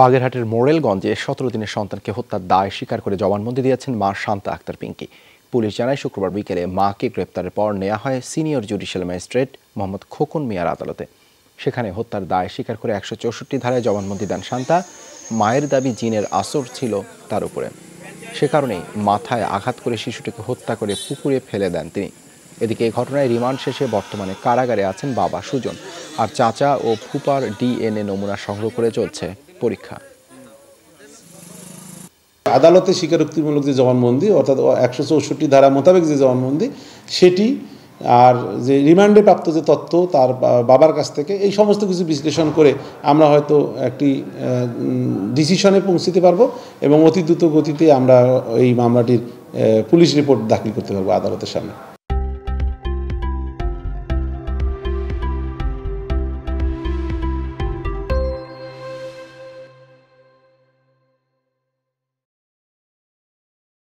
বাগেরহাটের মোরেলগঞ্জে সতেরো দিনের সন্তানকে হত্যার দায় স্বীকার করে জবানবন্দি দিয়েছেন মা শান্তা আক্তার পিঙ্কি পুলিশ জানায় শুক্রবার বিকেলে মাকে গ্রেপ্তারের পর নেওয়া হয় senior judicial magistrate Mohammad Khokon মিয়ার আদালতে সেখানে হত্যার দায় স্বীকার করে একশো চৌষট্টি ধারায় জবানবন্দি দেন শান্তা মায়ের দাবি জিনের আসর ছিল তার উপরে সে কারণেই মাথায় আঘাত করে শিশুটিকে হত্যা করে পুকুরে ফেলে দেন তিনি এদিকে এই ঘটনায় রিমান্ড শেষে বর্তমানে কারাগারে আছেন বাবা সুজন আর চাচা ও ফুপার ডিএনএ নমুনা সংগ্রহ করে চলছে পরীক্ষা আদালতে স্বীকারোক্তিমূলক যে জবানবন্দি অর্থাৎ একশো চৌষট্টি ধারা মোতাবেক যে জবানবন্দি সেটি আর যে রিমান্ডে প্রাপ্ত যে তথ্য তার বাবার কাছ থেকে এই সমস্ত কিছু বিশ্লেষণ করে আমরা হয়তো একটি ডিসিশনে পৌঁছতে পারব এবং অতি দ্রুত গতিতে আমরা এই মামলাটির পুলিশ রিপোর্ট দাখিল করতে পারবো আদালতের সামনে